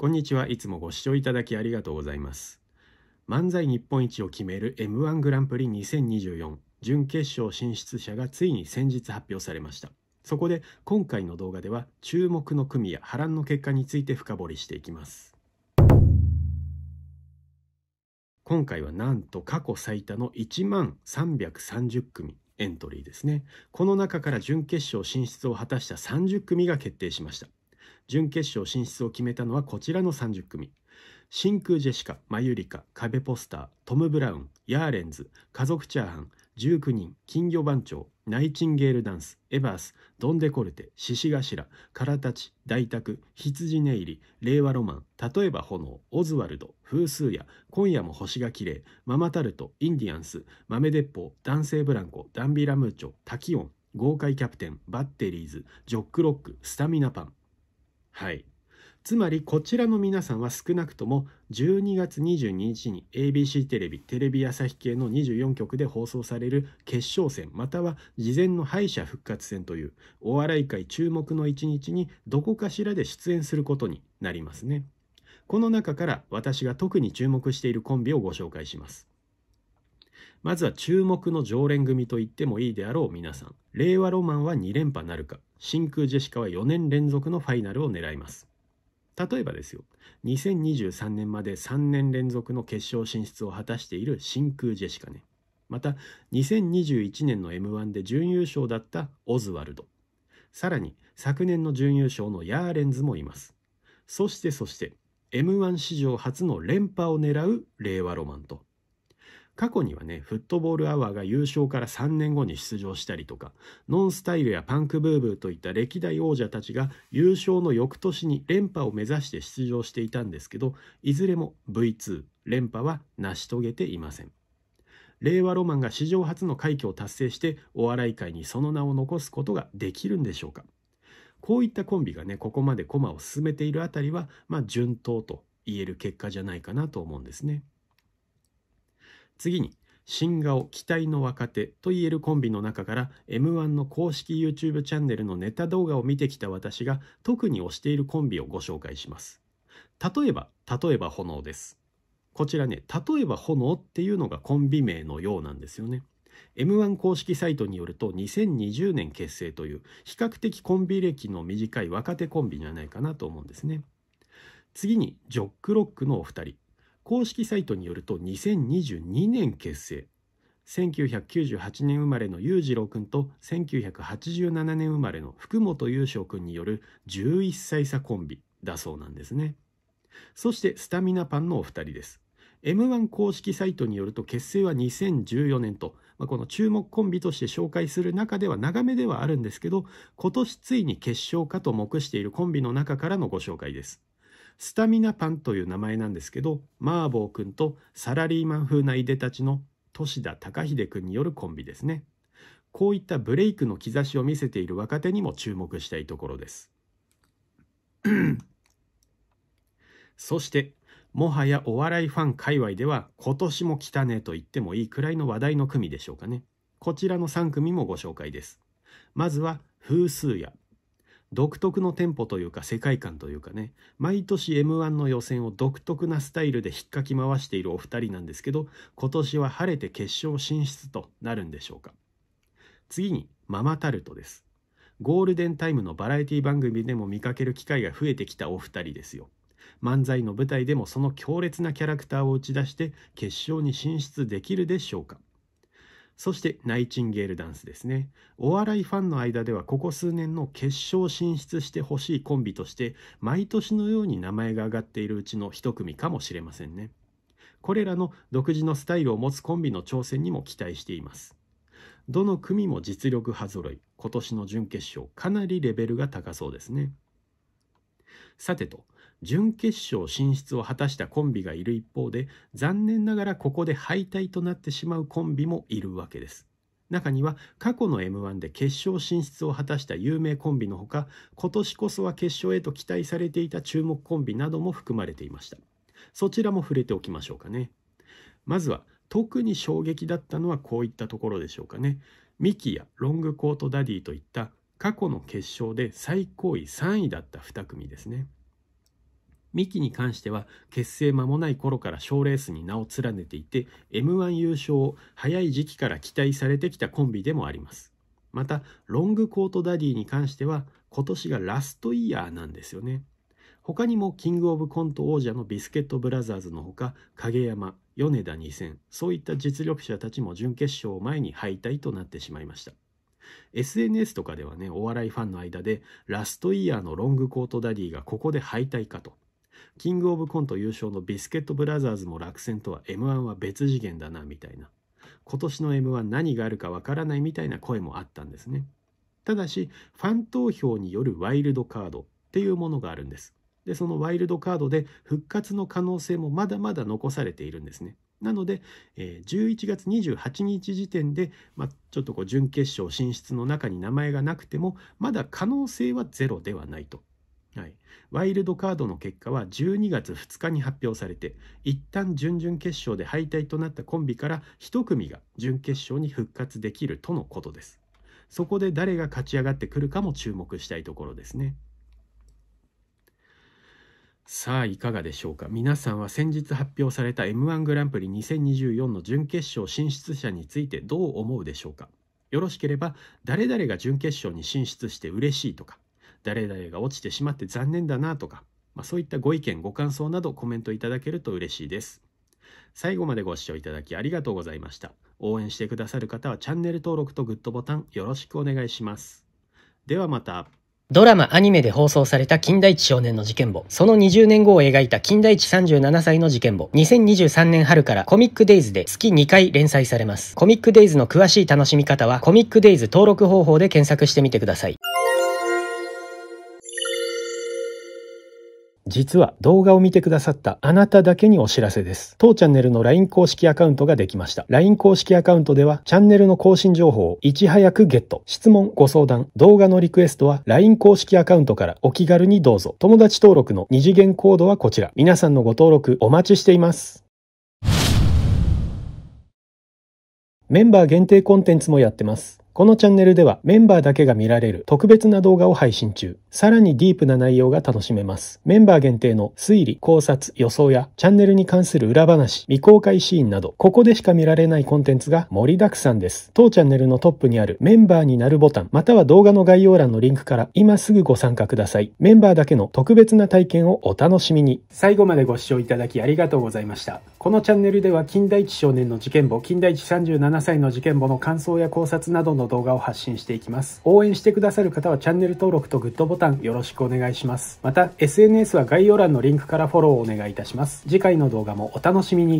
こんにちは。いつもご視聴いただきありがとうございます。漫才日本一を決める M1 グランプリ2024準決勝進出者がついに先日発表されました。そこで今回の動画では注目の組や波乱の結果について深掘りしていきます。今回はなんと過去最多の1万330組エントリーですねこの中から準決勝進出を果たした30組が決定しました準決勝進出を決めたのはこちらの30組真空ジェシカマユリカ壁ポスタートム・ブラウンヤーレンズ家族チャーハン19人金魚番長ナイチンゲールダンスエバースドンデコルテ獅子頭空立ち大宅羊寝入り令和ロマン例えば炎オズワルド風数や今夜も星が綺麗ママタルトインディアンス豆鉄砲男性ブランコダンビラムーチョタキオン豪快キャプテンバッテリーズジョックロックスタミナパンはい。つまりこちらの皆さんは少なくとも12月22日に ABC テレビテレビ朝日系の24局で放送される決勝戦または事前の敗者復活戦というお笑い界注目の一日にどこかしらで出演することになりますねこの中から私が特に注目しているコンビをご紹介しますまずは注目の常連組と言ってもいいであろう皆さん令和ロマンは2連覇なるか真空ジェシカは4年連続のファイナルを狙います例えばですよ2023年まで3年連続の決勝進出を果たしている真空ジェシカねまた2021年の m 1で準優勝だったオズワルドさらに昨年の準優勝のヤーレンズもいますそしてそして m 1史上初の連覇を狙う令和ロマンと過去にはね、フットボールアワーが優勝から3年後に出場したりとか、ノンスタイルやパンクブーブーといった歴代王者たちが優勝の翌年に連覇を目指して出場していたんですけど、いずれも V2、連覇は成し遂げていません。令和ロマンが史上初の快挙を達成してお笑い界にその名を残すことができるんでしょうかこういったコンビがねここまで駒を進めているあたりはまあ順当と言える結果じゃないかなと思うんですね。次に、新顔期待の若手と言えるコンビの中から M1 の公式 YouTube チャンネルのネタ動画を見てきた私が特に推しているコンビをご紹介します。例えば、例えば炎です。こちらね、例えば炎っていうのがコンビ名のようなんですよね。M1 公式サイトによると2020年結成という比較的コンビ歴の短い若手コンビじゃないかなと思うんですね。次にジョックロックのお二人。公式サイトによると2022年結成1998年生まれの裕次郎君と1987年生まれの福本優勝君による11歳差コンビだそうなんですねそしてスタミナパンのお二人です M1 公式サイトによると結成は2014年と、まあ、この注目コンビとして紹介する中では長めではあるんですけど今年ついに決勝かと目しているコンビの中からのご紹介ですスタミナパンという名前なんですけど、マーボー君とサラリーマン風ないでたちの年田隆秀君によるコンビですね。こういったブレイクの兆しを見せている若手にも注目したいところです。そして、もはやお笑いファン界隈では今年も来たねと言ってもいいくらいの話題の組でしょうかね。こちらの3組もご紹介です。まずは、風数や独特のテンポというか世界観というかね毎年 m 1の予選を独特なスタイルで引っかき回しているお二人なんですけど今年は晴れて決勝進出となるんでしょうか次にママタルトですゴールデンタイムのバラエティ番組でも見かける機会が増えてきたお二人ですよ漫才の舞台でもその強烈なキャラクターを打ち出して決勝に進出できるでしょうかそしてナイチンゲールダンスですね。お笑いファンの間ではここ数年の決勝進出してほしいコンビとして毎年のように名前が挙がっているうちの一組かもしれませんね。これらの独自のスタイルを持つコンビの挑戦にも期待しています。どの組も実力派揃い、今年の準決勝かなりレベルが高そうですね。さてと、準決勝進出を果たしたコンビがいる一方で残念ながらここで敗退となってしまうコンビもいるわけです中には過去の m 1で決勝進出を果たした有名コンビのほか今年こそは決勝へと期待されていた注目コンビなども含まれていましたそちらも触れておきましょうかねまずは特に衝撃だったのはこういったところでしょうかねミキやロングコートダディといった過去の決勝で最高位3位だった2組ですねミキに関しては結成間もない頃から賞レースに名を連ねていて m 1優勝を早い時期から期待されてきたコンビでもありますまたロングコートダディに関しては今年がラストイヤーなんですよね他にもキングオブコント王者のビスケットブラザーズのほか影山米田2000そういった実力者たちも準決勝を前に敗退となってしまいました SNS とかではねお笑いファンの間でラストイヤーのロングコートダディがここで敗退かとキングオブコント優勝のビスケットブラザーズも落選とは M1 は別次元だなみたいな。今年の M1 何があるかわからないみたいな声もあったんですね。ただし、ファン投票によるワイルドカードっていうものがあるんです。で、そのワイルドカードで復活の可能性もまだまだ残されているんですね。なので、え11月28日時点で、まあ、ちょっとこう準決勝進出の中に名前がなくても、まだ可能性はゼロではないと。はい、ワイルドカードの結果は12月2日に発表されて一旦準々決勝で敗退となったコンビから1組が準決勝に復活できるとのことですそこで誰が勝ち上がってくるかも注目したいところですねさあいかがでしょうか皆さんは先日発表された m 1グランプリ2024の準決勝進出者についてどう思うでしょうかよろしければ誰々が準決勝に進出して嬉しいとか誰々が落ちてしまって残念だなとか、まあ、そういったご意見ご感想などコメントいただけると嬉しいです最後までご視聴いただきありがとうございました応援してくださる方はチャンネル登録とグッドボタンよろしくお願いしますではまたドラマ、アニメで放送された金田一少年の事件簿。その20年後を描いた金田一37歳の事件簿。2023年春からコミックデイズで月2回連載されます。コミックデイズの詳しい楽しみ方はコミックデイズ登録方法で検索してみてください。実は動画を見てくださったあなただけにお知らせです。当チャンネルの LINE 公式アカウントができました。LINE 公式アカウントではチャンネルの更新情報をいち早くゲット。質問、ご相談、動画のリクエストは LINE 公式アカウントからお気軽にどうぞ。友達登録の二次元コードはこちら。皆さんのご登録お待ちしています。メンバー限定コンテンツもやってます。このチャンネルではメンバーだけが見られる特別な動画を配信中。さらにディープな内容が楽しめます。メンバー限定の推理、考察、予想やチャンネルに関する裏話、未公開シーンなど、ここでしか見られないコンテンツが盛りだくさんです。当チャンネルのトップにあるメンバーになるボタン、または動画の概要欄のリンクから今すぐご参加ください。メンバーだけの特別な体験をお楽しみに。最後までご視聴いただきありがとうございました。このチャンネルでは金田一少年の事件簿、金田一37歳の事件簿の感想や考察などのの動画を発信していきます。応援してくださる方はチャンネル登録とグッドボタンよろしくお願いします。また、SNS は概要欄のリンクからフォローをお願いいたします。次回の動画もお楽しみに。